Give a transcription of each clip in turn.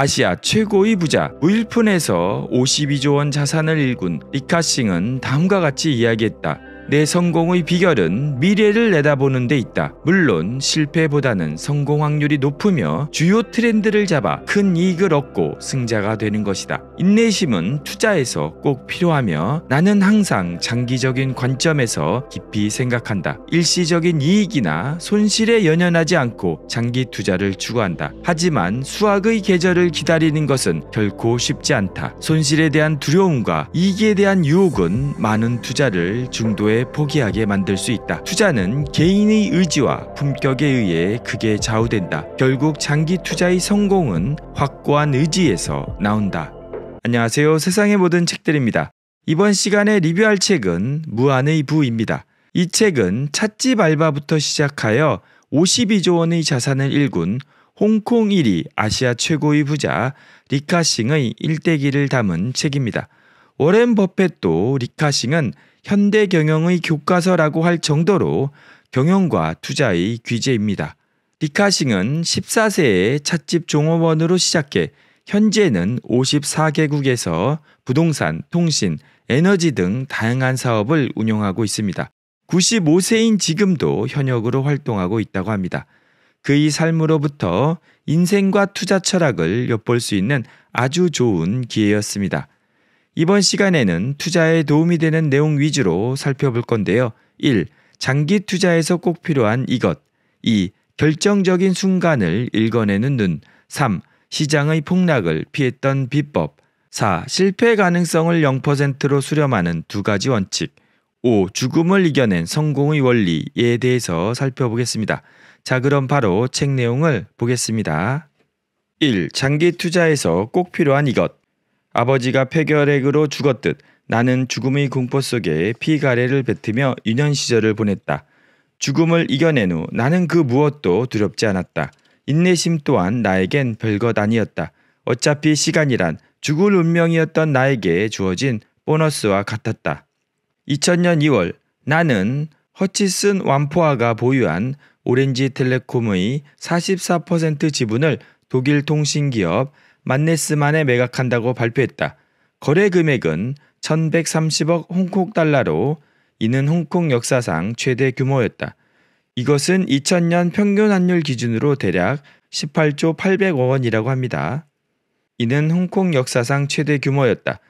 아시아 최고의 부자 무일푼에서 52조 원 자산을 일군 리카싱은 다음과 같이 이야기했다. 내 성공의 비결은 미래를 내다보는 데 있다. 물론 실패보다는 성공 확률이 높으며 주요 트렌드를 잡아 큰 이익을 얻고 승자가 되는 것이다. 인내심은 투자에서 꼭 필요하며 나는 항상 장기적인 관점에서 깊이 생각한다. 일시적인 이익이나 손실에 연연하지 않고 장기 투자를 추구한다. 하지만 수학의 계절을 기다리는 것은 결코 쉽지 않다. 손실에 대한 두려움과 이익에 대한 유혹은 많은 투자를 중도에 포기하게 만들 수 있다. 투자는 개인의 의지와 품격에 의해 크게 좌우된다. 결국 장기 투자의 성공은 확고한 의지에서 나온다. 안녕하세요. 세상의 모든 책들입니다. 이번 시간에 리뷰할 책은 무한의 부입니다. 이 책은 찻집 알바부터 시작하여 52조 원의 자산을 일군 홍콩 1위 아시아 최고의 부자 리카싱의 일대기를 담은 책입니다. 워렌 버펫도 리카싱은 현대 경영의 교과서라고 할 정도로 경영과 투자의 귀재입니다. 리카싱은 1 4세에 찻집 종업원으로 시작해 현재는 54개국에서 부동산, 통신, 에너지 등 다양한 사업을 운영하고 있습니다. 95세인 지금도 현역으로 활동하고 있다고 합니다. 그의 삶으로부터 인생과 투자 철학을 엿볼 수 있는 아주 좋은 기회였습니다. 이번 시간에는 투자에 도움이 되는 내용 위주로 살펴볼 건데요. 1. 장기 투자에서 꼭 필요한 이것. 2. 결정적인 순간을 읽어내는 눈. 3. 시장의 폭락을 피했던 비법. 4. 실패 가능성을 0%로 수렴하는 두 가지 원칙. 5. 죽음을 이겨낸 성공의 원리에 대해서 살펴보겠습니다. 자, 그럼 바로 책 내용을 보겠습니다. 1. 장기 투자에서 꼭 필요한 이것. 아버지가 폐결핵으로 죽었듯 나는 죽음의 공포 속에 피가래를 뱉으며 유년 시절을 보냈다. 죽음을 이겨낸 후 나는 그 무엇도 두렵지 않았다. 인내심 또한 나에겐 별것 아니었다. 어차피 시간이란 죽을 운명이었던 나에게 주어진 보너스와 같았다. 2000년 2월 나는 허치슨 완포아가 보유한 오렌지 텔레콤의 44% 지분을 독일 통신기업 만네스만에 매각한다고 발표했다. 거래 금액은 1130억 홍콩 달러로 이는 홍콩 역사상 최대 규모였다. 이것은 2000년 평균 환율 기준으로 대략 18조 800억 원이라고 합니다. 이는 홍콩 역사상 최대 규모였다.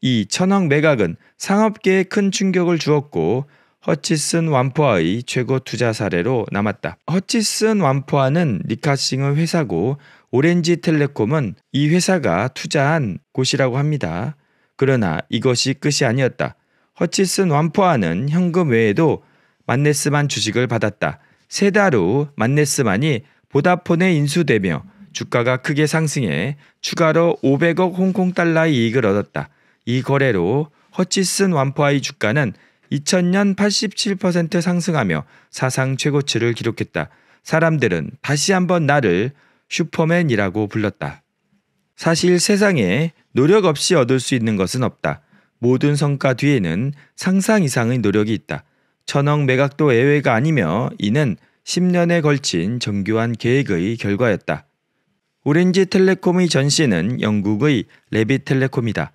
이 천억 매각은 상업계에 큰 충격을 주었고 허치슨 완포아의 최고 투자 사례로 남았다. 허치슨 완포아는 리카싱의 회사고 오렌지텔레콤은 이 회사가 투자한 곳이라고 합니다. 그러나 이것이 끝이 아니었다. 허치슨 완포아는 현금 외에도 만네스만 주식을 받았다. 세 달 후 만네스만이 보다폰에 인수되며 주가가 크게 상승해 추가로 500억 홍콩 달러의 이익을 얻었다. 이 거래로 허치슨 완포아의 주가는 2000년 87% 상승하며 사상 최고치를 기록했다. 사람들은 다시 한번 나를 슈퍼맨이라고 불렀다. 사실 세상에 노력 없이 얻을 수 있는 것은 없다. 모든 성과 뒤에는 상상 이상의 노력이 있다. 천억 매각도 예외가 아니며 이는 10년에 걸친 정교한 계획의 결과였다. 오렌지 텔레콤의 전시는 영국의 레빗 텔레콤이다.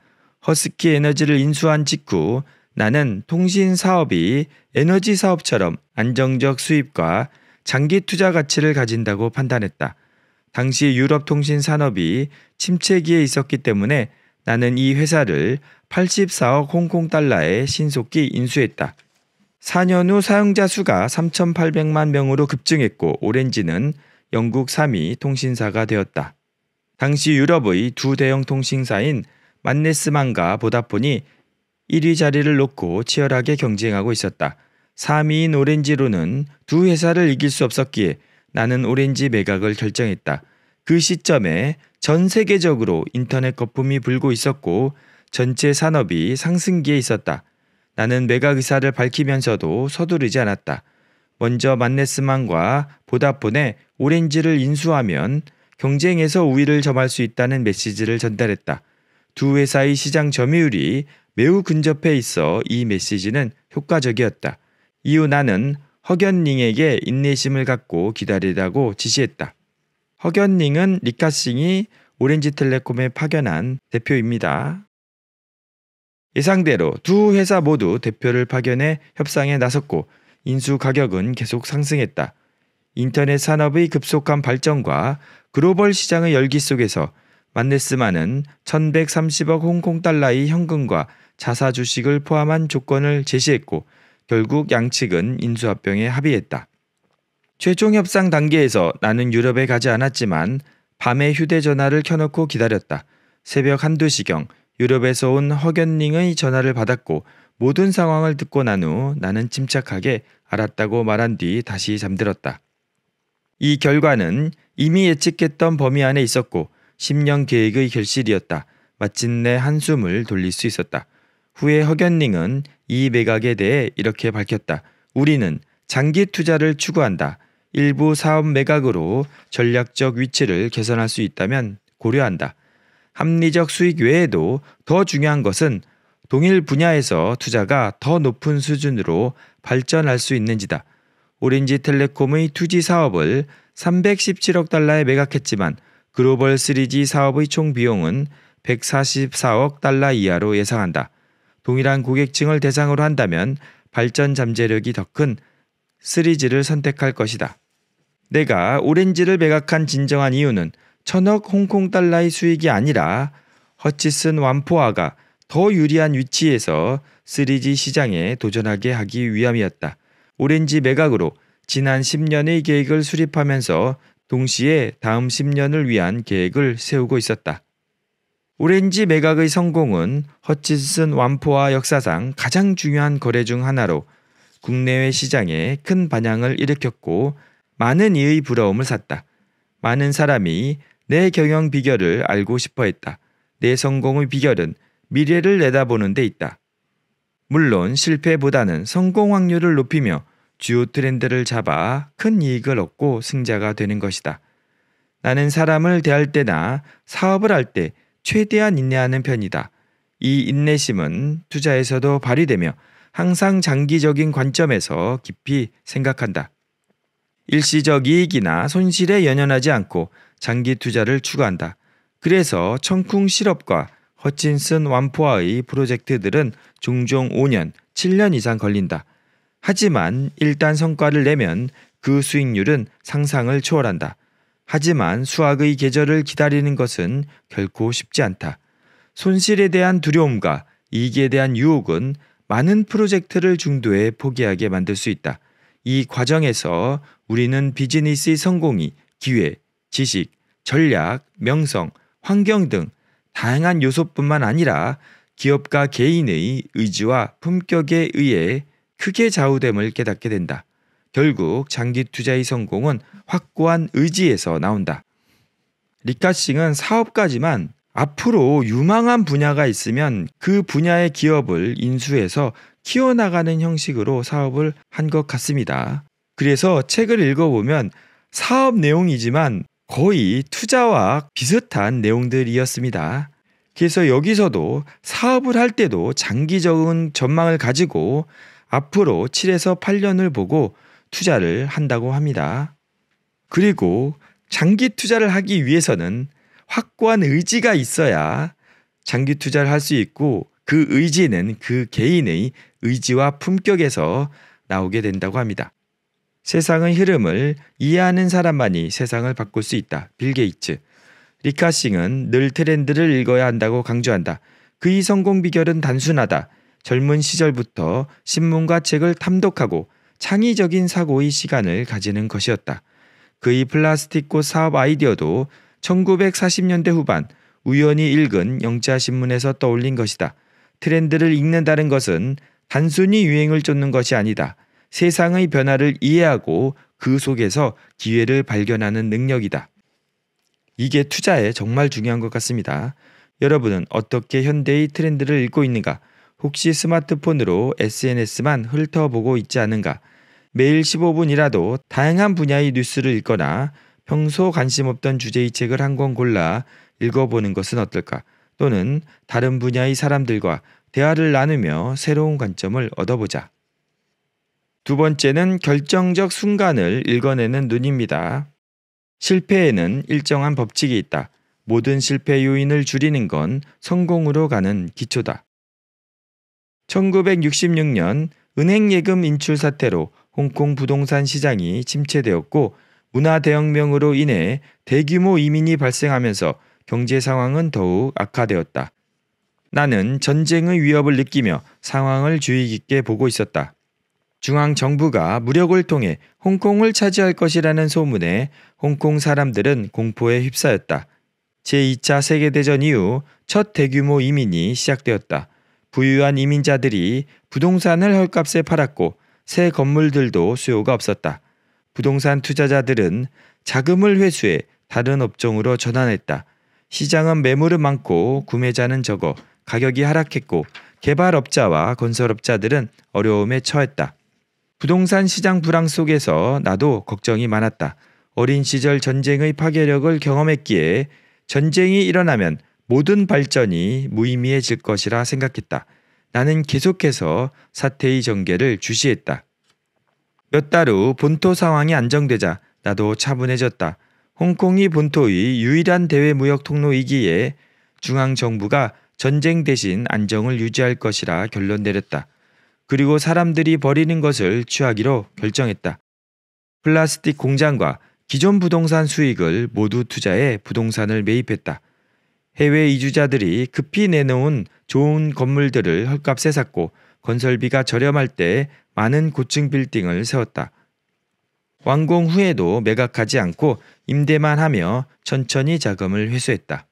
허스키 에너지를 인수한 직후 나는 통신 사업이 에너지 사업처럼 안정적 수입과 장기 투자 가치를 가진다고 판단했다. 당시 유럽 통신 산업이 침체기에 있었기 때문에 나는 이 회사를 84억 홍콩 달러에 신속히 인수했다. 4년 후 사용자 수가 3,800만 명으로 급증했고 오렌지는 영국 3위 통신사가 되었다. 당시 유럽의 두 대형 통신사인 만네스만과 보다폰이 1위 자리를 놓고 치열하게 경쟁하고 있었다. 3위인 오렌지로는 두 회사를 이길 수 없었기에 나는 오렌지 매각을 결정했다. 그 시점에 전 세계적으로 인터넷 거품이 불고 있었고 전체 산업이 상승기에 있었다. 나는 매각 의사를 밝히면서도 서두르지 않았다. 먼저 만네스만과 보다폰에 오렌지를 인수하면 경쟁에서 우위를 점할 수 있다는 메시지를 전달했다. 두 회사의 시장 점유율이 매우 근접해 있어 이 메시지는 효과적이었다. 이후 나는 허견링에게 인내심을 갖고 기다리라고 지시했다. 허견닝은 리카싱이 오렌지텔레콤에 파견한 대표입니다. 예상대로 두 회사 모두 대표를 파견해 협상에 나섰고 인수 가격은 계속 상승했다. 인터넷 산업의 급속한 발전과 글로벌 시장의 열기 속에서 만네스만은 1130억 홍콩 달러의 현금과 자사 주식을 포함한 조건을 제시했고 결국 양측은 인수합병에 합의했다. 최종 협상 단계에서 나는 유럽에 가지 않았지만 밤에 휴대전화를 켜놓고 기다렸다. 새벽 한두 시경 유럽에서 온 허견링의 전화를 받았고 모든 상황을 듣고 난 후 나는 침착하게 알았다고 말한 뒤 다시 잠들었다. 이 결과는 이미 예측했던 범위 안에 있었고 10년 계획의 결실이었다. 마침내 한숨을 돌릴 수 있었다. 후에 허견링은 이 매각에 대해 이렇게 밝혔다. 우리는 장기 투자를 추구한다. 일부 사업 매각으로 전략적 위치를 개선할 수 있다면 고려한다. 합리적 수익 외에도 더 중요한 것은 동일 분야에서 투자가 더 높은 수준으로 발전할 수 있는지다. 오렌지 텔레콤의 투지 사업을 317억 달러에 매각했지만 글로벌 3G 사업의 총 비용은 144억 달러 이하로 예상한다. 동일한 고객층을 대상으로 한다면 발전 잠재력이 더 큰 3G를 선택할 것이다. 내가 오렌지를 매각한 진정한 이유는 천억 홍콩 달러의 수익이 아니라 허치슨 완포화가더 유리한 위치에서 3G 시장에 도전하게 하기 위함이었다. 오렌지 매각으로 지난 10년의 계획을 수립하면서 동시에 다음 10년을 위한 계획을 세우고 있었다. 오렌지 매각의 성공은 허치슨 완포화 역사상 가장 중요한 거래 중 하나로 국내외 시장에 큰 반향을 일으켰고 많은 이의 부러움을 샀다. 많은 사람이 내 경영 비결을 알고 싶어 했다. 내 성공의 비결은 미래를 내다보는 데 있다. 물론 실패보다는 성공 확률을 높이며 주요 트렌드를 잡아 큰 이익을 얻고 승자가 되는 것이다. 나는 사람을 대할 때나 사업을 할 때 최대한 인내하는 편이다. 이 인내심은 투자에서도 발휘되며 항상 장기적인 관점에서 깊이 생각한다. 일시적 이익이나 손실에 연연하지 않고 장기 투자를 추구한다. 그래서 청쿵 실업과 허친슨 완포화의 프로젝트들은 종종 5년, 7년 이상 걸린다. 하지만 일단 성과를 내면 그 수익률은 상상을 초월한다. 하지만 수학의 계절을 기다리는 것은 결코 쉽지 않다. 손실에 대한 두려움과 이익에 대한 유혹은 많은 프로젝트를 중도에 포기하게 만들 수 있다. 이 과정에서 우리는 비즈니스의 성공이 기회, 지식, 전략, 명성, 환경 등 다양한 요소뿐만 아니라 기업과 개인의 의지와 품격에 의해 크게 좌우됨을 깨닫게 된다. 결국 장기 투자의 성공은 확고한 의지에서 나온다. 리카싱은 사업가지만 앞으로 유망한 분야가 있으면 그 분야의 기업을 인수해서 키워나가는 형식으로 사업을 한 것 같습니다. 그래서 책을 읽어보면 사업 내용이지만 거의 투자와 비슷한 내용들이었습니다. 그래서 여기서도 사업을 할 때도 장기적인 전망을 가지고 앞으로 7에서 8년을 보고 투자를 한다고 합니다. 그리고 장기 투자를 하기 위해서는 확고한 의지가 있어야 장기 투자를 할 수 있고 그 의지는 그 개인의 의지와 품격에서 나오게 된다고 합니다. 세상의 흐름을 이해하는 사람만이 세상을 바꿀 수 있다. 빌 게이츠. 리카싱은 늘 트렌드를 읽어야 한다고 강조한다. 그의 성공 비결은 단순하다. 젊은 시절부터 신문과 책을 탐독하고 창의적인 사고의 시간을 가지는 것이었다. 그의 플라스틱 꽃 사업 아이디어도 1940년대 후반 우연히 읽은 영자신문에서 떠올린 것이다. 트렌드를 읽는다는 것은 단순히 유행을 쫓는 것이 아니다. 세상의 변화를 이해하고 그 속에서 기회를 발견하는 능력이다. 이게 투자에 정말 중요한 것 같습니다. 여러분은 어떻게 현대의 트렌드를 읽고 있는가? 혹시 스마트폰으로 SNS만 훑어보고 있지 않은가? 매일 15분이라도 다양한 분야의 뉴스를 읽거나 평소 관심 없던 주제의 책을 한 권 골라 읽어보는 것은 어떨까? 또는 다른 분야의 사람들과 대화를 나누며 새로운 관점을 얻어보자. 두 번째는 결정적 순간을 읽어내는 눈입니다. 실패에는 일정한 법칙이 있다. 모든 실패 요인을 줄이는 건 성공으로 가는 기초다. 1966년 은행 예금 인출 사태로 홍콩 부동산 시장이 침체되었고 문화 대혁명으로 인해 대규모 이민이 발생하면서 경제 상황은 더욱 악화되었다. 나는 전쟁의 위협을 느끼며 상황을 주의 깊게 보고 있었다. 중앙 정부가 무력을 통해 홍콩을 차지할 것이라는 소문에 홍콩 사람들은 공포에 휩싸였다. 제2차 세계대전 이후 첫 대규모 이민이 시작되었다. 부유한 이민자들이 부동산을 헐값에 팔았고 새 건물들도 수요가 없었다. 부동산 투자자들은 자금을 회수해 다른 업종으로 전환했다. 시장은 매물은 많고 구매자는 적어 가격이 하락했고 개발업자와 건설업자들은 어려움에 처했다. 부동산 시장 불황 속에서 나도 걱정이 많았다. 어린 시절 전쟁의 파괴력을 경험했기에 전쟁이 일어나면 모든 발전이 무의미해질 것이라 생각했다. 나는 계속해서 사태의 전개를 주시했다. 몇달후 본토 상황이 안정되자 나도 차분해졌다. 홍콩이 본토의 유일한 대외 무역 통로이기에 중앙 정부가 전쟁 대신 안정을 유지할 것이라 결론 내렸다. 그리고 사람들이 버리는 것을 취하기로 결정했다. 플라스틱 공장과 기존 부동산 수익을 모두 투자해 부동산을 매입했다. 해외 이주자들이 급히 내놓은 좋은 건물들을 헐값에 샀고 건설비가 저렴할 때 많은 고층 빌딩을 세웠다. 완공 후에도 매각하지 않고 임대만 하며 천천히 자금을 회수했다.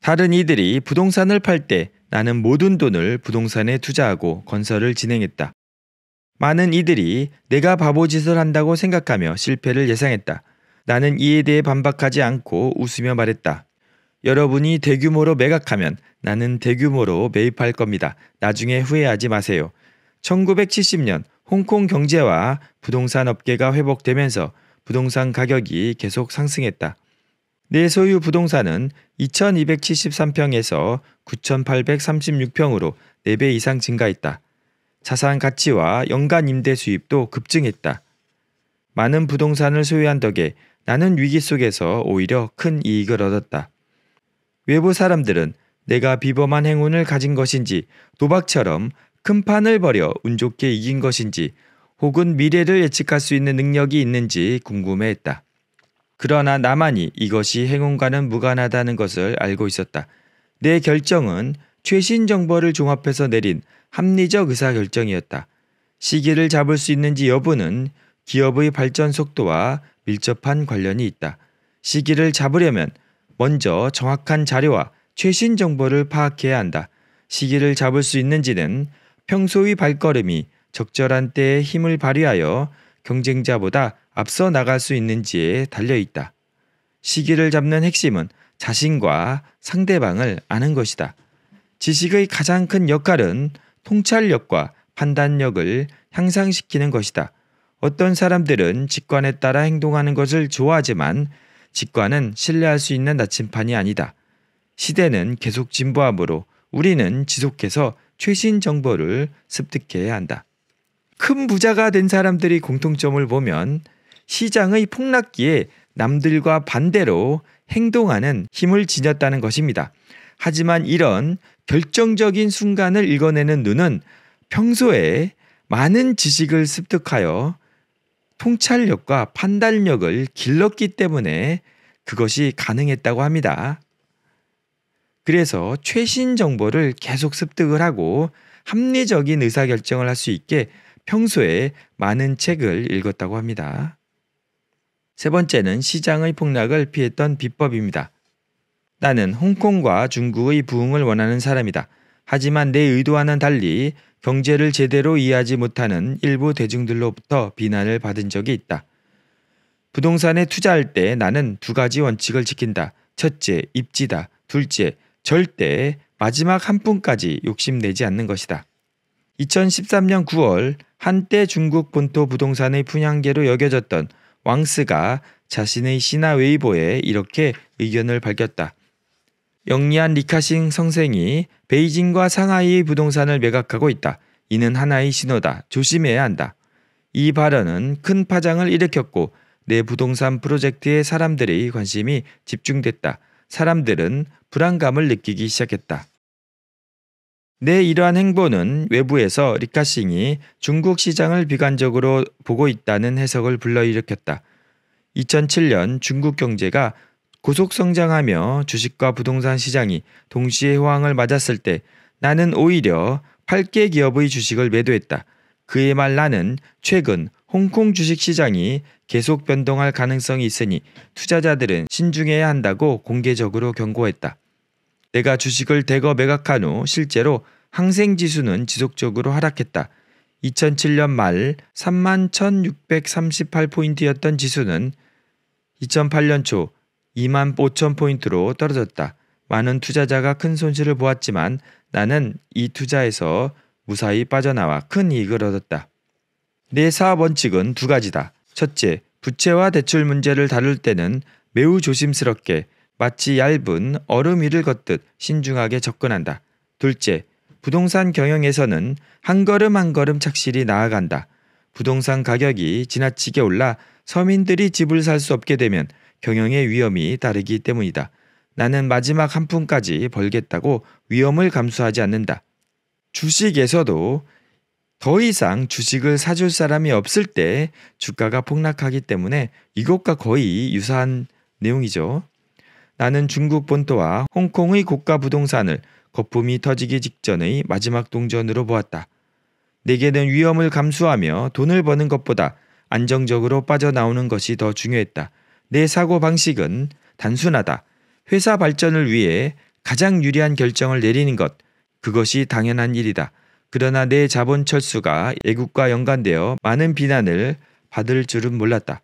다른 이들이 부동산을 팔 때 나는 모든 돈을 부동산에 투자하고 건설을 진행했다. 많은 이들이 내가 바보짓을 한다고 생각하며 실패를 예상했다. 나는 이에 대해 반박하지 않고 웃으며 말했다. 여러분이 대규모로 매각하면 나는 대규모로 매입할 겁니다. 나중에 후회하지 마세요. 1970년 홍콩 경제와 부동산 업계가 회복되면서 부동산 가격이 계속 상승했다. 내 소유 부동산은 2273평에서 9836평으로 4배 이상 증가했다. 자산 가치와 연간 임대 수입도 급증했다. 많은 부동산을 소유한 덕에 나는 위기 속에서 오히려 큰 이익을 얻었다. 외부 사람들은 내가 비범한 행운을 가진 것인지 도박처럼 큰 판을 벌여 운 좋게 이긴 것인지 혹은 미래를 예측할 수 있는 능력이 있는지 궁금해했다. 그러나 나만이 이것이 행운과는 무관하다는 것을 알고 있었다. 내 결정은 최신 정보를 종합해서 내린 합리적 의사결정이었다. 시기를 잡을 수 있는지 여부는 기업의 발전 속도와 밀접한 관련이 있다. 시기를 잡으려면 먼저 정확한 자료와 최신 정보를 파악해야 한다. 시기를 잡을 수 있는지는 평소의 발걸음이 적절한 때에 힘을 발휘하여 경쟁자보다 앞서 나갈 수 있는지에 달려 있다. 시기를 잡는 핵심은 자신과 상대방을 아는 것이다. 지식의 가장 큰 역할은 통찰력과 판단력을 향상시키는 것이다. 어떤 사람들은 직관에 따라 행동하는 것을 좋아하지만 직관은 신뢰할 수 있는 나침판이 아니다. 시대는 계속 진보하므로 우리는 지속해서 최신 정보를 습득해야 한다. 큰 부자가 된사람들이 공통점을 보면 시장의 폭락기에 남들과 반대로 행동하는 힘을 지녔다는 것입니다. 하지만 이런 결정적인 순간을 읽어내는 눈은 평소에 많은 지식을 습득하여 통찰력과 판단력을 길렀기 때문에 그것이 가능했다고 합니다. 그래서 최신 정보를 계속 습득을 하고 합리적인 의사결정을 할 수 있게 평소에 많은 책을 읽었다고 합니다. 세 번째는 시장의 폭락을 피했던 비법입니다. 나는 홍콩과 중국의 부흥을 원하는 사람이다. 하지만 내 의도와는 달리 경제를 제대로 이해하지 못하는 일부 대중들로부터 비난을 받은 적이 있다. 부동산에 투자할 때 나는 두 가지 원칙을 지킨다. 첫째, 입지다. 둘째, 절대 마지막 한분까지 욕심내지 않는 것이다. 2013년 9월 한때 중국 본토 부동산의 분양계로 여겨졌던 왕스가 자신의 신화 웨이보에 이렇게 의견을 밝혔다. 영리한 리카싱 성생이 베이징과 상하이의 부동산을 매각하고 있다. 이는 하나의 신호다. 조심해야 한다. 이 발언은 큰 파장을 일으켰고 내 부동산 프로젝트에 사람들의 관심이 집중됐다. 사람들은 불안감을 느끼기 시작했다. 내 이러한 행보는 외부에서 리카싱이 중국 시장을 비관적으로 보고 있다는 해석을 불러일으켰다. 2007년 중국 경제가 고속 성장하며 주식과 부동산 시장이 동시에 호황을 맞았을 때 나는 오히려 8개 기업의 주식을 매도했다. 그의 말 나는 최근 홍콩 주식시장이 계속 변동할 가능성이 있으니 투자자들은 신중해야 한다고 공개적으로 경고했다. 내가 주식을 대거 매각한 후 실제로 항생지수는 지속적으로 하락했다. 2007년 말 31,638포인트였던 지수는 2008년 초 25,000포인트로 떨어졌다. 많은 투자자가 큰 손실을 보았지만 나는 이 투자에서 무사히 빠져나와 큰 이익을 얻었다. 내사 네, 업 원칙은 두 가지다. 첫째, 부채와 대출 문제를 다룰 때는 매우 조심스럽게 마치 얇은 얼음 위를 걷듯 신중하게 접근한다. 둘째, 부동산 경영에서는 한 걸음 한 걸음 착실히 나아간다. 부동산 가격이 지나치게 올라 서민들이 집을 살 수 없게 되면 경영의 위험이 따르기 때문이다. 나는 마지막 한 푼까지 벌겠다고 위험을 감수하지 않는다. 주식에서도 더 이상 주식을 사줄 사람이 없을 때 주가가 폭락하기 때문에 이것과 거의 유사한 내용이죠. 나는 중국 본토와 홍콩의 고가 부동산을 거품이 터지기 직전의 마지막 동전으로 보았다. 내게는 위험을 감수하며 돈을 버는 것보다 안정적으로 빠져나오는 것이 더 중요했다. 내 사고 방식은 단순하다. 회사 발전을 위해 가장 유리한 결정을 내리는 것. 그것이 당연한 일이다. 그러나 내 자본 철수가 애국과 연관되어 많은 비난을 받을 줄은 몰랐다.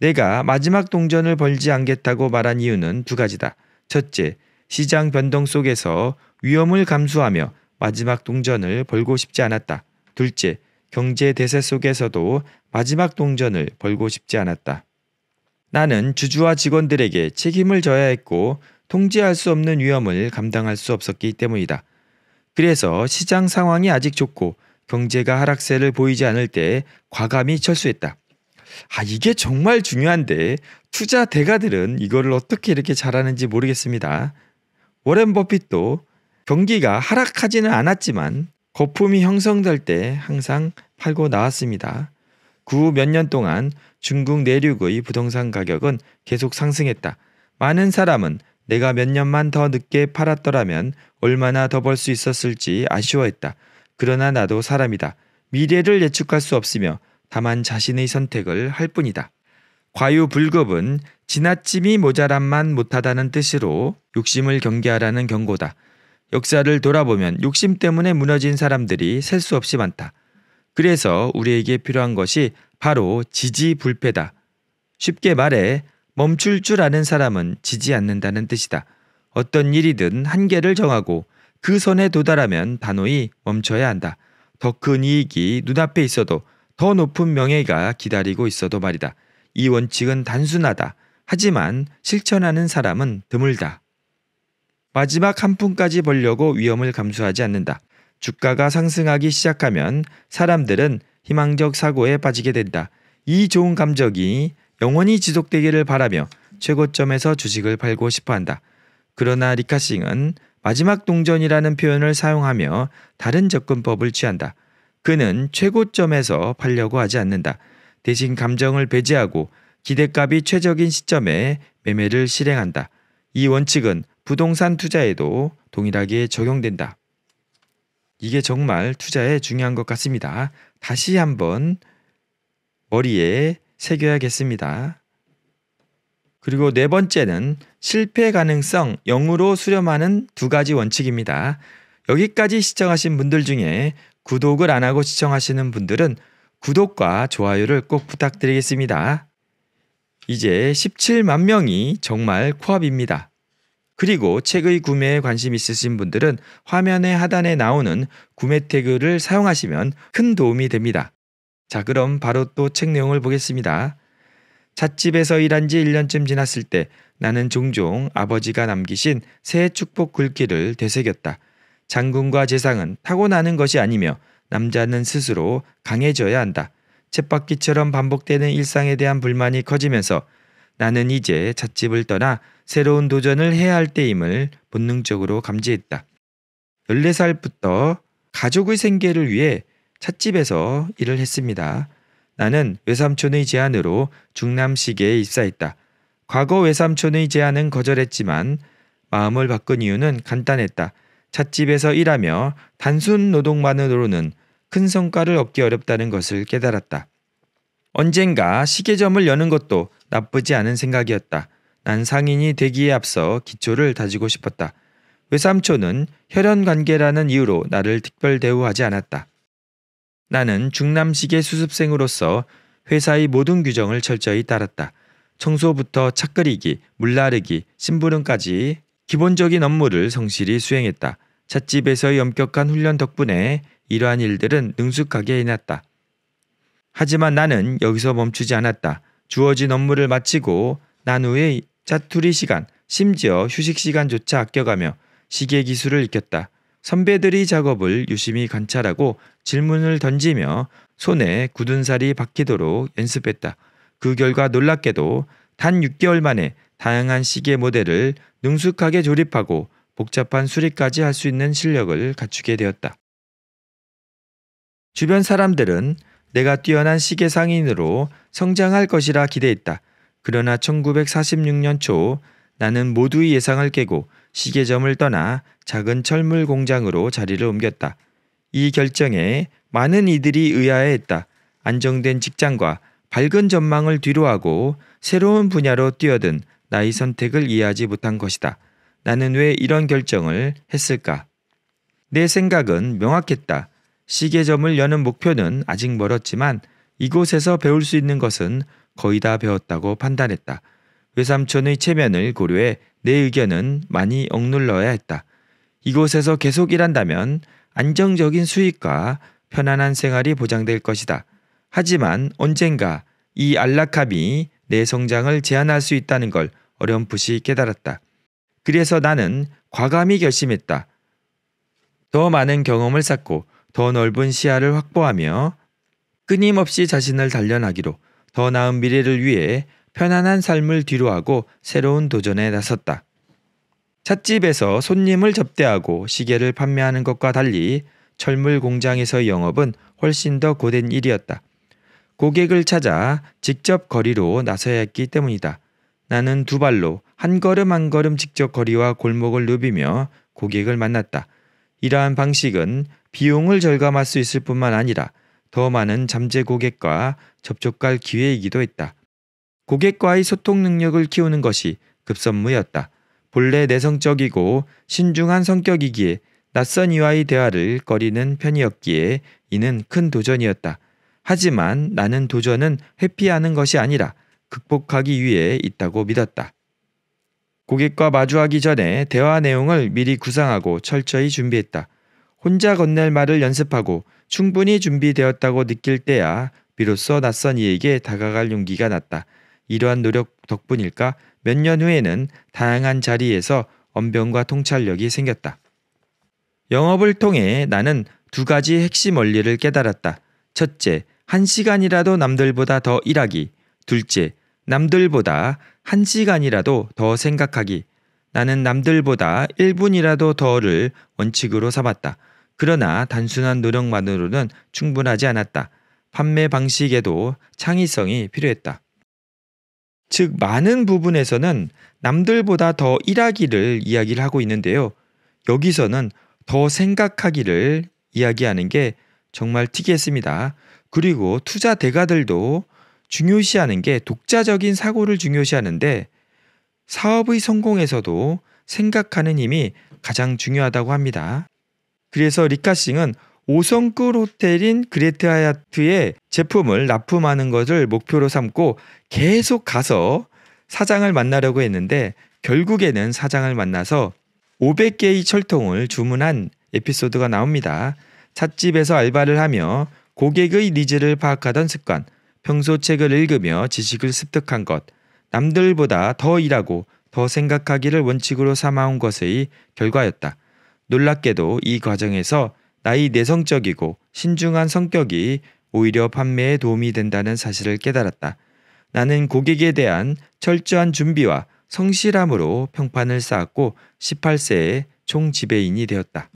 내가 마지막 동전을 벌지 않겠다고 말한 이유는 두 가지다. 첫째, 시장 변동 속에서 위험을 감수하며 마지막 동전을 벌고 싶지 않았다. 둘째, 경제 대세 속에서도 마지막 동전을 벌고 싶지 않았다. 나는 주주와 직원들에게 책임을 져야 했고 통제할 수 없는 위험을 감당할 수 없었기 때문이다. 그래서 시장 상황이 아직 좋고 경제가 하락세를 보이지 않을 때 과감히 철수했다. 아, 이게 정말 중요한데 투자 대가들은 이거를 어떻게 이렇게 잘하는지 모르겠습니다. 워렌 버핏도 경기가 하락하지는 않았지만 거품이 형성될 때 항상 팔고 나왔습니다. 그 후 몇 년 동안 중국 내륙의 부동산 가격은 계속 상승했다. 많은 사람은 내가 몇 년만 더 늦게 팔았더라면 얼마나 더 벌 수 있었을지 아쉬워했다. 그러나 나도 사람이다. 미래를 예측할 수 없으며 다만 자신의 선택을 할 뿐이다. 과유불급은 지나침이 모자란만 못하다는 뜻으로 욕심을 경계하라는 경고다. 역사를 돌아보면 욕심 때문에 무너진 사람들이 셀 수 없이 많다. 그래서 우리에게 필요한 것이 바로 지지불패다. 쉽게 말해 멈출 줄 아는 사람은 지지 않는다는 뜻이다. 어떤 일이든 한계를 정하고 그 선에 도달하면 단호히 멈춰야 한다. 더 큰 이익이 눈앞에 있어도 더 높은 명예가 기다리고 있어도 말이다. 이 원칙은 단순하다. 하지만 실천하는 사람은 드물다. 마지막 한 푼까지 벌려고 위험을 감수하지 않는다. 주가가 상승하기 시작하면 사람들은 희망적 사고에 빠지게 된다. 이 좋은 감정이 영원히 지속되기를 바라며 최고점에서 주식을 팔고 싶어 한다. 그러나 리카싱은 마지막 동전이라는 표현을 사용하며 다른 접근법을 취한다. 그는 최고점에서 팔려고 하지 않는다. 대신 감정을 배제하고 기대값이 최적인 시점에 매매를 실행한다. 이 원칙은 부동산 투자에도 동일하게 적용된다. 이게 정말 투자에 중요한 것 같습니다. 다시 한번 머리에 새겨야겠습니다. 그리고 네 번째는 실패 가능성 0으로 수렴하는 두 가지 원칙입니다. 여기까지 시청하신 분들 중에 구독을 안 하고 시청하시는 분들은 구독과 좋아요를 꼭 부탁드리겠습니다. 이제 17만 명이 정말 코앞입니다. 그리고 책의 구매에 관심 있으신 분들은 화면의 하단에 나오는 구매 태그를 사용하시면 큰 도움이 됩니다. 자, 그럼 바로 또 책 내용을 보겠습니다. 찻집에서 일한 지 1년쯤 지났을 때 나는 종종 아버지가 남기신 새해 축복 글귀를 되새겼다. 장군과 재상은 타고나는 것이 아니며 남자는 스스로 강해져야 한다. 쳇바퀴처럼 반복되는 일상에 대한 불만이 커지면서 나는 이제 찻집을 떠나 새로운 도전을 해야 할 때임을 본능적으로 감지했다. 14살부터 가족의 생계를 위해 찻집에서 일을 했습니다. 나는 외삼촌의 제안으로 중남시계에 입사했다. 과거 외삼촌의 제안은 거절했지만 마음을 바꾼 이유는 간단했다. 찻집에서 일하며 단순 노동만으로는 큰 성과를 얻기 어렵다는 것을 깨달았다. 언젠가 시계점을 여는 것도 나쁘지 않은 생각이었다. 난 상인이 되기에 앞서 기초를 다지고 싶었다. 외삼촌은 혈연 관계라는 이유로 나를 특별 대우하지 않았다. 나는 중남식의 수습생으로서 회사의 모든 규정을 철저히 따랐다. 청소부터 차 끓이기, 물 나르기, 심부름까지 기본적인 업무를 성실히 수행했다. 찻집에서의 엄격한 훈련 덕분에 이러한 일들은 능숙하게 해놨다. 하지만 나는 여기서 멈추지 않았다. 주어진 업무를 마치고 난 후에 짜투리 시간, 심지어 휴식 시간조차 아껴가며 시계 기술을 익혔다. 선배들이 작업을 유심히 관찰하고 질문을 던지며 손에 굳은 살이 박히도록 연습했다. 그 결과 놀랍게도 단 6개월 만에 다양한 시계 모델을 능숙하게 조립하고 복잡한 수리까지 할 수 있는 실력을 갖추게 되었다. 주변 사람들은 내가 뛰어난 시계 상인으로 성장할 것이라 기대했다. 그러나 1946년 초 나는 모두의 예상을 깨고 시계점을 떠나 작은 철물 공장으로 자리를 옮겼다. 이 결정에 많은 이들이 의아해했다. 안정된 직장과 밝은 전망을 뒤로하고 새로운 분야로 뛰어든 나의 선택을 이해하지 못한 것이다. 나는 왜 이런 결정을 했을까? 내 생각은 명확했다. 시계점을 여는 목표는 아직 멀었지만 이곳에서 배울 수 있는 것은 거의 다 배웠다고 판단했다. 외삼촌의 체면을 고려해 내 의견은 많이 억눌러야 했다. 이곳에서 계속 일한다면 안정적인 수익과 편안한 생활이 보장될 것이다. 하지만 언젠가 이 안락함이 내 성장을 제한할 수 있다는 걸 어렴풋이 깨달았다. 그래서 나는 과감히 결심했다. 더 많은 경험을 쌓고 더 넓은 시야를 확보하며 끊임없이 자신을 단련하기로 더 나은 미래를 위해 편안한 삶을 뒤로하고 새로운 도전에 나섰다. 찻집에서 손님을 접대하고 시계를 판매하는 것과 달리 철물 공장에서 영업은 훨씬 더 고된 일이었다. 고객을 찾아 직접 거리로 나서야 했기 때문이다. 나는 두 발로 한 걸음 한 걸음 직접 거리와 골목을 누비며 고객을 만났다. 이러한 방식은 비용을 절감할 수 있을 뿐만 아니라 더 많은 잠재 고객과 접촉할 기회이기도 했다. 고객과의 소통 능력을 키우는 것이 급선무였다. 본래 내성적이고 신중한 성격이기에 낯선 이와의 대화를 꺼리는 편이었기에 이는 큰 도전이었다. 하지만 나는 도전은 회피하는 것이 아니라 극복하기 위해 있다고 믿었다. 고객과 마주하기 전에 대화 내용을 미리 구상하고 철저히 준비했다. 혼자 건넬 말을 연습하고 충분히 준비되었다고 느낄 때야 비로소 낯선 이에게 다가갈 용기가 났다. 이러한 노력 덕분일까 몇 년 후에는 다양한 자리에서 언변과 통찰력이 생겼다. 영업을 통해 나는 두 가지 핵심 원리를 깨달았다. 첫째, 한 시간이라도 남들보다 더 일하기. 둘째, 남들보다 한 시간이라도 더 생각하기. 나는 남들보다 1분이라도 더를 원칙으로 삼았다. 그러나 단순한 노력만으로는 충분하지 않았다. 판매 방식에도 창의성이 필요했다. 즉 많은 부분에서는 남들보다 더 일하기를 이야기를 하고 있는데요. 여기서는 더 생각하기를 이야기하는 게 정말 특이했습니다. 그리고 투자 대가들도 중요시하는 게 독자적인 사고를 중요시하는데 사업의 성공에서도 생각하는 힘이 가장 중요하다고 합니다. 그래서 리카싱은 5성급 호텔인 그레트 하얏트의 제품을 납품하는 것을 목표로 삼고 계속 가서 사장을 만나려고 했는데 결국에는 사장을 만나서 500개의 철통을 주문한 에피소드가 나옵니다. 찻집에서 알바를 하며 고객의 니즈를 파악하던 습관, 평소 책을 읽으며 지식을 습득한 것, 남들보다 더 일하고 더 생각하기를 원칙으로 삼아온 것의 결과였다. 놀랍게도 이 과정에서 나이 내성적이고 신중한 성격이 오히려 판매에 도움이 된다는 사실을 깨달았다. 나는 고객에 대한 철저한 준비와 성실함으로 평판을 쌓았고 18세에 총 지배인이 되었다.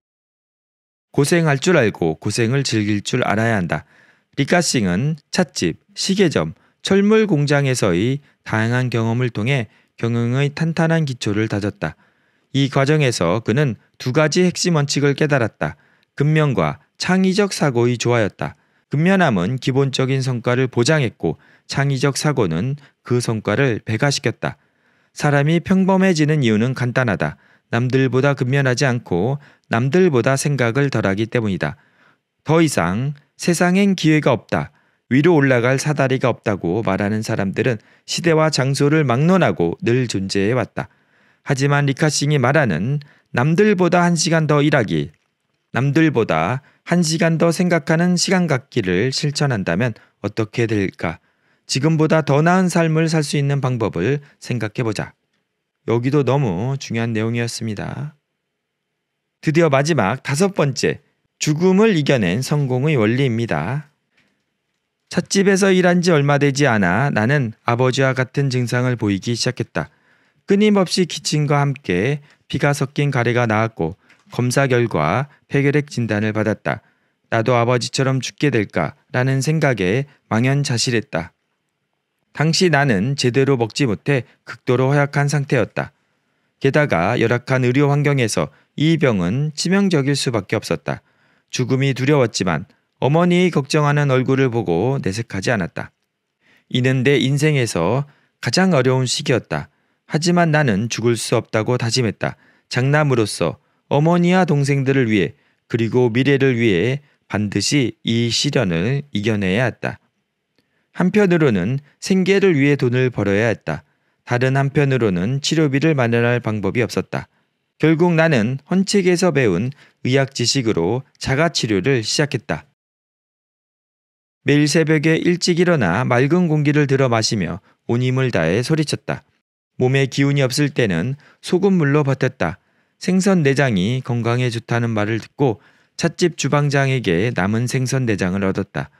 고생할 줄 알고 고생을 즐길 줄 알아야 한다. 리카싱은 찻집, 시계점, 철물 공장에서의 다양한 경험을 통해 경영의 탄탄한 기초를 다졌다. 이 과정에서 그는 두 가지 핵심 원칙을 깨달았다. 근면과 창의적 사고의 조화였다. 근면함은 기본적인 성과를 보장했고 창의적 사고는 그 성과를 배가시켰다. 사람이 평범해지는 이유는 간단하다. 남들보다 근면하지 않고 남들보다 생각을 덜하기 때문이다. 더 이상 세상엔 기회가 없다. 위로 올라갈 사다리가 없다고 말하는 사람들은 시대와 장소를 막론하고 늘 존재해 왔다. 하지만 리카싱이 말하는 남들보다 한 시간 더 일하기 남들보다 한 시간 더 생각하는 시간 갖기를 실천한다면 어떻게 될까? 지금보다 더 나은 삶을 살 수 있는 방법을 생각해보자. 여기도 너무 중요한 내용이었습니다. 드디어 마지막 다섯 번째, 죽음을 이겨낸 성공의 원리입니다. 찻집에서 일한 지 얼마 되지 않아 나는 아버지와 같은 증상을 보이기 시작했다. 끊임없이 기침과 함께 피가 섞인 가래가 나왔고 검사 결과 폐결핵 진단을 받았다. 나도 아버지처럼 죽게 될까라는 생각에 망연자실했다. 당시 나는 제대로 먹지 못해 극도로 허약한 상태였다. 게다가 열악한 의료 환경에서 이 병은 치명적일 수밖에 없었다. 죽음이 두려웠지만 어머니의 걱정하는 얼굴을 보고 내색하지 않았다. 이는 내 인생에서 가장 어려운 시기였다. 하지만 나는 죽을 수 없다고 다짐했다. 장남으로서 어머니와 동생들을 위해 그리고 미래를 위해 반드시 이 시련을 이겨내야 했다. 한편으로는 생계를 위해 돈을 벌어야 했다. 다른 한편으로는 치료비를 마련할 방법이 없었다. 결국 나는 헌책에서 배운 의학 지식으로 자가치료를 시작했다. 매일 새벽에 일찍 일어나 맑은 공기를 들어 마시며 온 힘을 다해 소리쳤다. 몸에 기운이 없을 때는 소금물로 버텼다. 생선 내장이 건강에 좋다는 말을 듣고 찻집 주방장에게 남은 생선 내장을 얻었다.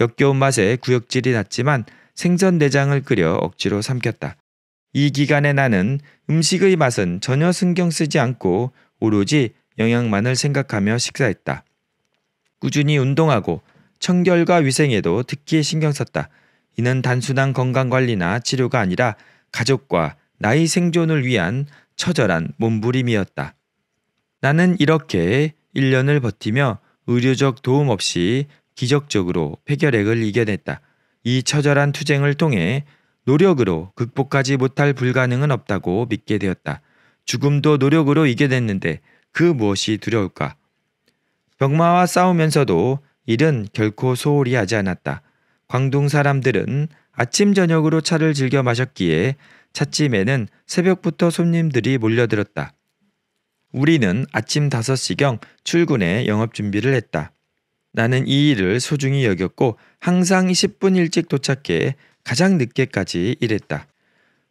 역겨운 맛에 구역질이 났지만 생선 내장을 끓여 억지로 삼켰다. 이 기간에 나는 음식의 맛은 전혀 신경 쓰지 않고 오로지 영양만을 생각하며 식사했다. 꾸준히 운동하고 청결과 위생에도 특히 신경 썼다. 이는 단순한 건강 관리나 치료가 아니라 가족과 나의 생존을 위한 처절한 몸부림이었다. 나는 이렇게 1년을 버티며 의료적 도움 없이 기적적으로 폐결핵을 이겨냈다. 이 처절한 투쟁을 통해 노력으로 극복하지 못할 불가능은 없다고 믿게 되었다. 죽음도 노력으로 이겨냈는데 그 무엇이 두려울까? 병마와 싸우면서도 일은 결코 소홀히 하지 않았다. 광둥 사람들은 아침 저녁으로 차를 즐겨 마셨기에 찻집에는 새벽부터 손님들이 몰려들었다. 우리는 아침 5시경 출근해 영업 준비를 했다. 나는 이 일을 소중히 여겼고 항상 10분 일찍 도착해 가장 늦게까지 일했다.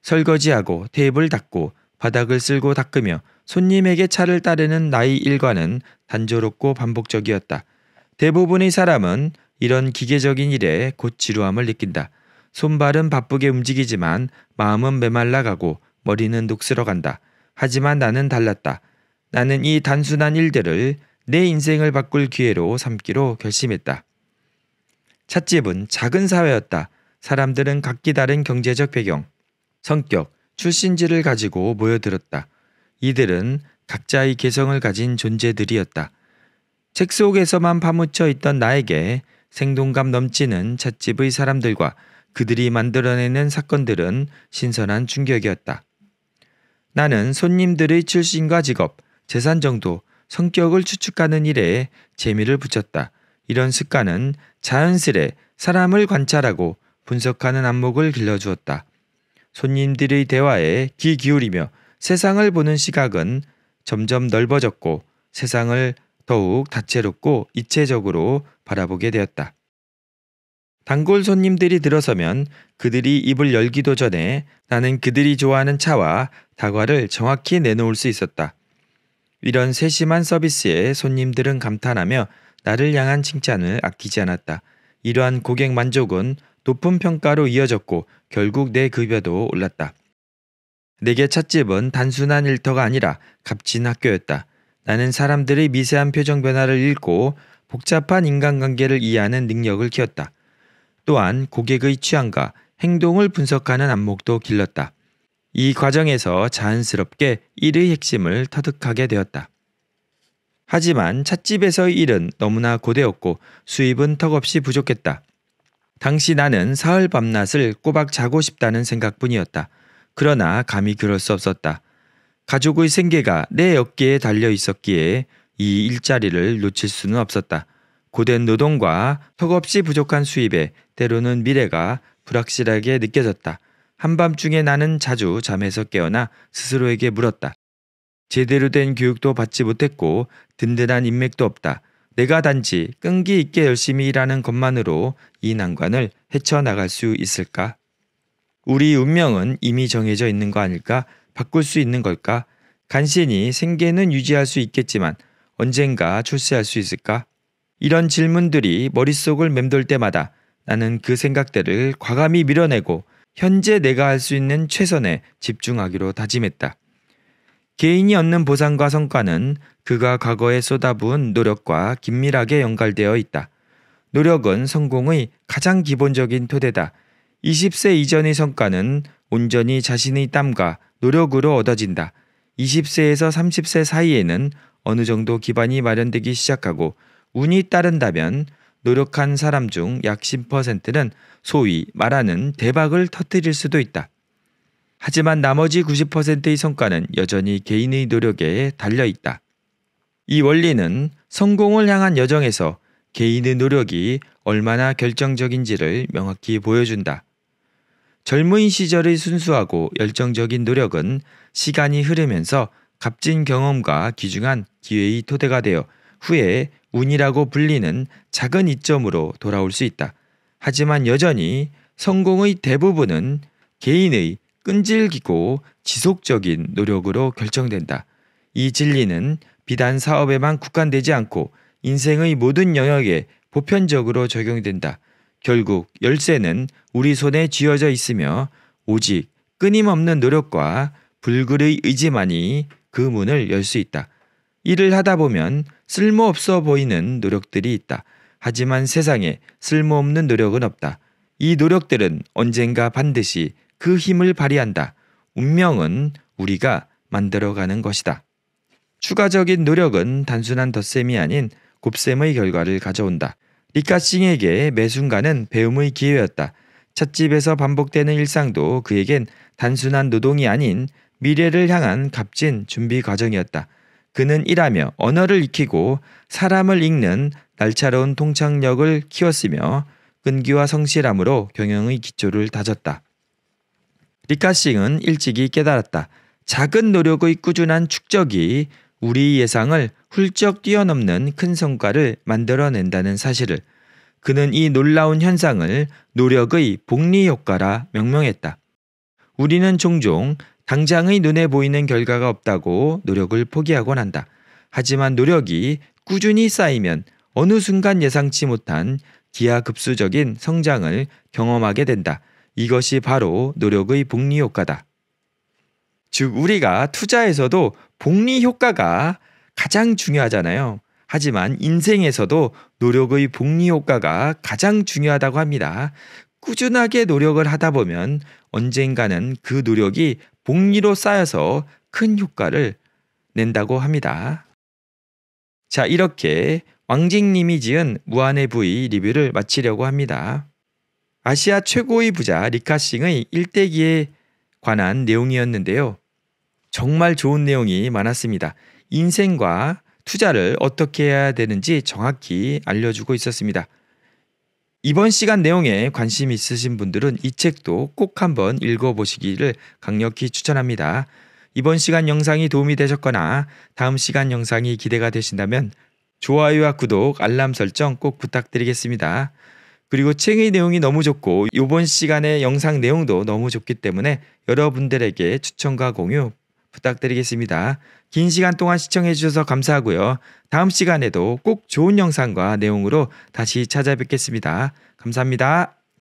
설거지하고 테이블 닦고 바닥을 쓸고 닦으며 손님에게 차를 따르는 나의 일과는 단조롭고 반복적이었다. 대부분의 사람은 이런 기계적인 일에 곧 지루함을 느낀다. 손발은 바쁘게 움직이지만 마음은 메말라가고 머리는 녹슬어간다. 하지만 나는 달랐다. 나는 이 단순한 일들을 내 인생을 바꿀 기회로 삼기로 결심했다. 찻집은 작은 사회였다. 사람들은 각기 다른 경제적 배경, 성격, 출신지를 가지고 모여들었다. 이들은 각자의 개성을 가진 존재들이었다. 책 속에서만 파묻혀 있던 나에게 생동감 넘치는 찻집의 사람들과 그들이 만들어내는 사건들은 신선한 충격이었다. 나는 손님들의 출신과 직업, 재산 정도, 성격을 추측하는 일에 재미를 붙였다. 이런 습관은 자연스레 사람을 관찰하고 분석하는 안목을 길러주었다. 손님들의 대화에 귀 기울이며 세상을 보는 시각은 점점 넓어졌고 세상을 더욱 다채롭고 입체적으로 바라보게 되었다. 단골 손님들이 들어서면 그들이 입을 열기도 전에 나는 그들이 좋아하는 차와 다과를 정확히 내놓을 수 있었다. 이런 세심한 서비스에 손님들은 감탄하며 나를 향한 칭찬을 아끼지 않았다. 이러한 고객 만족은 높은 평가로 이어졌고 결국 내 급여도 올랐다. 내게 찻집은 단순한 일터가 아니라 값진 학교였다. 나는 사람들의 미세한 표정 변화를 읽고 복잡한 인간관계를 이해하는 능력을 키웠다. 또한 고객의 취향과 행동을 분석하는 안목도 길렀다. 이 과정에서 자연스럽게 일의 핵심을 터득하게 되었다. 하지만 찻집에서의 일은 너무나 고되었고 수입은 턱없이 부족했다. 당시 나는 사흘 밤낮을 꼬박 자고 싶다는 생각뿐이었다. 그러나 감히 그럴 수 없었다. 가족의 생계가 내 어깨에 달려 있었기에 이 일자리를 놓칠 수는 없었다. 고된 노동과 턱없이 부족한 수입에 때로는 미래가 불확실하게 느껴졌다. 한밤중에 나는 자주 잠에서 깨어나 스스로에게 물었다. 제대로 된 교육도 받지 못했고 든든한 인맥도 없다. 내가 단지 끈기 있게 열심히 일하는 것만으로 이 난관을 헤쳐나갈 수 있을까? 우리 운명은 이미 정해져 있는 거 아닐까? 바꿀 수 있는 걸까? 간신히 생계는 유지할 수 있겠지만 언젠가 출세할 수 있을까? 이런 질문들이 머릿속을 맴돌 때마다 나는 그 생각들을 과감히 밀어내고 현재 내가 할 수 있는 최선에 집중하기로 다짐했다. 개인이 얻는 보상과 성과는 그가 과거에 쏟아부은 노력과 긴밀하게 연결되어 있다. 노력은 성공의 가장 기본적인 토대다. 20세 이전의 성과는 온전히 자신의 땀과 노력으로 얻어진다. 20세에서 30세 사이에는 어느 정도 기반이 마련되기 시작하고 운이 따른다면 노력한 사람 중 약 10%는 소위 말하는 대박을 터뜨릴 수도 있다. 하지만 나머지 90%의 성과는 여전히 개인의 노력에 달려 있다. 이 원리는 성공을 향한 여정에서 개인의 노력이 얼마나 결정적인지를 명확히 보여준다. 젊은 시절의 순수하고 열정적인 노력은 시간이 흐르면서 값진 경험과 귀중한 기회의 토대가 되어 후에 운이라고 불리는 작은 이점으로 돌아올 수 있다. 하지만 여전히 성공의 대부분은 개인의 끈질기고 지속적인 노력으로 결정된다. 이 진리는 비단 사업에만 국한되지 않고 인생의 모든 영역에 보편적으로 적용된다. 결국 열쇠는 우리 손에 쥐어져 있으며 오직 끊임없는 노력과 불굴의 의지만이 그 문을 열 수 있다. 일을 하다 보면 쓸모없어 보이는 노력들이 있다. 하지만 세상에 쓸모없는 노력은 없다. 이 노력들은 언젠가 반드시 그 힘을 발휘한다. 운명은 우리가 만들어가는 것이다. 추가적인 노력은 단순한 덧셈이 아닌 곱셈의 결과를 가져온다. 리카싱에게 매 순간은 배움의 기회였다. 찻집에서 반복되는 일상도 그에겐 단순한 노동이 아닌 미래를 향한 값진 준비 과정이었다. 그는 일하며 언어를 익히고 사람을 읽는 날차로운 통창력을 키웠으며 끈기와 성실함으로 경영의 기초를 다졌다. 리카싱은 일찍이 깨달았다. 작은 노력의 꾸준한 축적이 우리 예상을 훌쩍 뛰어넘는 큰 성과를 만들어낸다는 사실을 그는 이 놀라운 현상을 노력의 복리 효과라 명명했다. 우리는 종종 당장의 눈에 보이는 결과가 없다고 노력을 포기하곤 한다. 하지만 노력이 꾸준히 쌓이면 어느 순간 예상치 못한 기하급수적인 성장을 경험하게 된다. 이것이 바로 노력의 복리 효과다. 즉, 우리가 투자에서도 복리 효과가 가장 중요하잖아요. 하지만 인생에서도 노력의 복리 효과가 가장 중요하다고 합니다. 꾸준하게 노력을 하다 보면 언젠가는 그 노력이 복리로 쌓여서 큰 효과를 낸다고 합니다. 자, 이렇게 왕직님이 지은 무한의 부의 리뷰를 마치려고 합니다. 아시아 최고의 부자 리카싱의 일대기에 관한 내용이었는데요. 정말 좋은 내용이 많았습니다. 인생과 투자를 어떻게 해야 되는지 정확히 알려주고 있었습니다. 이번 시간 내용에 관심 있으신 분들은 이 책도 꼭 한번 읽어보시기를 강력히 추천합니다. 이번 시간 영상이 도움이 되셨거나 다음 시간 영상이 기대가 되신다면 좋아요와 구독, 알람 설정 꼭 부탁드리겠습니다. 그리고 책의 내용이 너무 좋고 이번 시간의 영상 내용도 너무 좋기 때문에 여러분들에게 추천과 공유 부탁드리겠습니다. 긴 시간 동안 시청해주셔서 감사하고요. 다음 시간에도 꼭 좋은 영상과 내용으로 다시 찾아뵙겠습니다. 감사합니다.